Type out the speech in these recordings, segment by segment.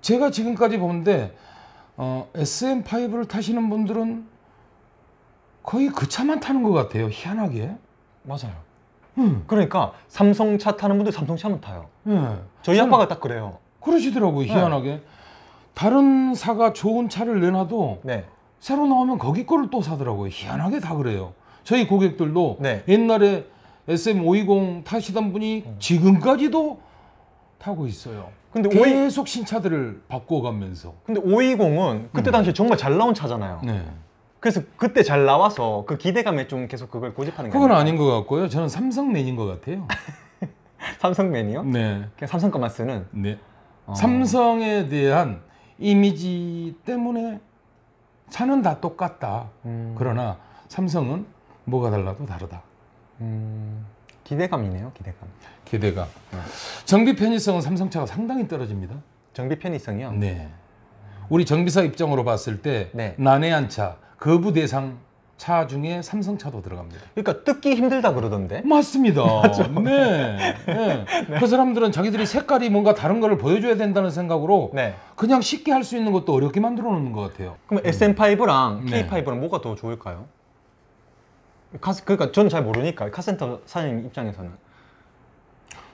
제가 지금까지 보는데 어, SM5를 타시는 분들은 거의 그 차만 타는 것 같아요. 희한하게. 맞아요. 음. 그러니까 삼성차 타는 분들 삼성차만 타요. 네. 저희 아빠가 딱 그래요. 그러시더라고요. 네. 희한하게. 네. 다른 사가 좋은 차를 내놔도 네. 새로 나오면 거기 거를 또 사더라고요. 희한하게 다 그래요. 저희 고객들도 네. 옛날에 SM520 타시던 분이 음. 지금까지도 타고 있어요. 근데 계속 5 2 신차들을 바꿔가면서. 근데 520은 그때 음. 당시에 음. 정말 잘 나온 차잖아요. 네. 그래서 그때 잘 나와서 그 기대감에 좀 계속 그걸 고집하는 거예요. 그건 아닌 것 같고요. 저는 삼성맨인 것 같아요. 삼성맨이요? 네. 그냥 삼성 것만 쓰는. 네. 어... 삼성에 대한 이미지 때문에 차는 다 똑같다. 음... 그러나 삼성은 뭐가 달라도 다르다. 음... 기대감이네요, 기대감. 기대감. 정비 편의성은 삼성차가 상당히 떨어집니다. 정비 편의성이요? 네. 우리 정비사 입장으로 봤을 때 네. 난해한 차, 거부 대상 차 중에 삼성차도 들어갑니다. 그러니까 뜯기 힘들다 그러던데? 맞습니다. 네. 네. 네. 그 사람들은 자기들이 색깔이 뭔가 다른 걸 보여줘야 된다는 생각으로 네. 그냥 쉽게 할 수 있는 것도 어렵게 만들어 놓는 것 같아요. 그럼 SM5랑 음. K5랑 뭐가 더 좋을까요? 카스, 그러니까 저는 잘 모르니까 카센터 사장님 입장에서는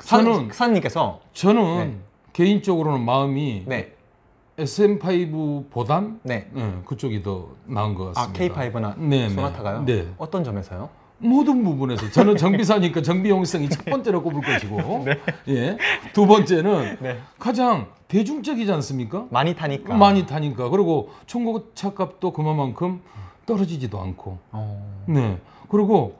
저는 사장님께서 저는 네. 개인적으로는 마음이 네. SM5보단 네. 그쪽이 더 나은 것 아, 같습니다. 아 K5나 네, 소나타가요? 네. 어떤 점에서요? 모든 부분에서 저는 정비사니까 정비용성이 첫 번째로 꼽을 것이고 네. 예. 두 번째는 가장 대중적이지 않습니까? 많이 타니까 많이 타니까 그리고 총고차 값도 그만큼 떨어지지도 않고. 어. 네. 그리고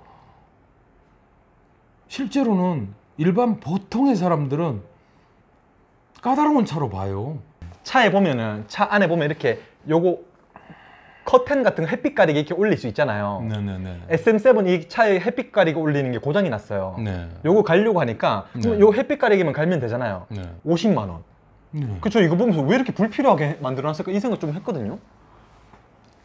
실제로는 일반 보통의 사람들은 까다로운 차로 봐요. 차에 보면은 차 안에 보면 이렇게 요거 커튼 같은 거 햇빛 가리개 이렇게 올릴 수 있잖아요. 네네네. SM7 이 차에 햇빛 가리개 올리는 게 고장이 났어요. 네. 요거 갈려고 하니까 네. 요 햇빛 가리개만 갈면 되잖아요. 네. 50만 원. 네. 그쵸 이거 보면서 왜 이렇게 불필요하게 만들어놨을까 이 생각 좀 했거든요.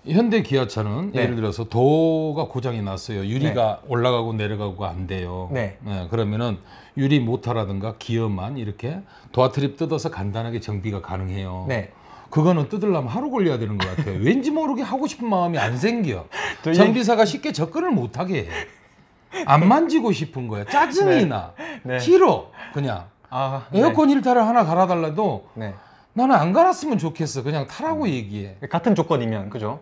현대 기아차는 네. 예를 들어서 도가 고장이 났어요. 유리가 네. 올라가고 내려가고 안 돼요. 네. 네 그러면은 유리 모터라든가 기어만 이렇게 도어 트립 뜯어서 간단하게 정비가 가능해요. 네. 그거는 뜯으려면 하루 걸려야 되는 것 같아요. 왠지 모르게 하고 싶은 마음이 안 생겨. 정비사가 쉽게 접근을 못하게 해. 안 만지고 싶은 거야. 짜증이 네. 나. 싫어. 그냥. 아, 에어컨 일타를 하나 갈아달라도 나는 안 갈았으면 좋겠어. 그냥 타라고 얘기해. 같은 조건이면, 그죠?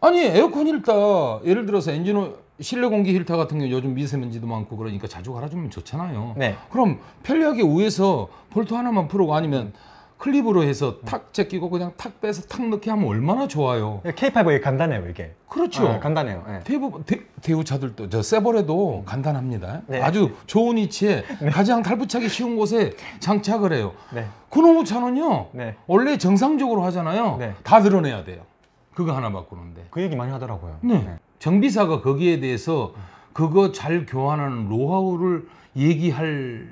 아니 에어컨 일타 예를 들어서 엔진 실내 공기 힐터 같은 경우 요즘 미세먼지도 많고 그러니까 자주 갈아주면 좋잖아요. 네. 그럼 편리하게 위에서 볼트 하나만 풀고 아니면 클립으로 해서 탁 제끼고 그냥 탁 빼서 탁 넣게 하면 얼마나 좋아요. 예, K5 이 간단해요 이게. 그렇죠. 아, 간단해요. 네. 예. 대부분 대, 대우차들도 저 세버레도 음. 간단합니다. 네. 아주 좋은 위치에 네. 가장 탈부착이 쉬운 곳에 장착을 해요. 네. 그놈의 차는요 네. 원래 정상적으로 하잖아요. 네. 다 드러내야 돼요. 그거 하나 바꾸는데. 그 얘기 많이 하더라고요. 네. 네. 정비사가 거기에 대해서 그거 잘 교환하는 노하우를 얘기할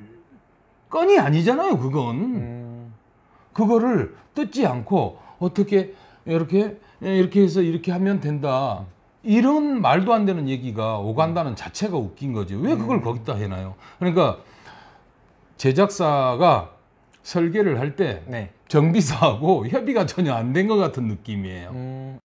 건이 아니잖아요, 그건. 음. 그거를 뜯지 않고 어떻게 이렇게 이렇게 해서 이렇게 하면 된다. 이런 말도 안 되는 얘기가 오간다는 자체가 웃긴 거지. 왜 그걸 음. 거기다 해놔요? 그러니까 제작사가 설계를 할때 네. 정비사하고 협의가 전혀 안 된 것 같은 느낌이에요. 음.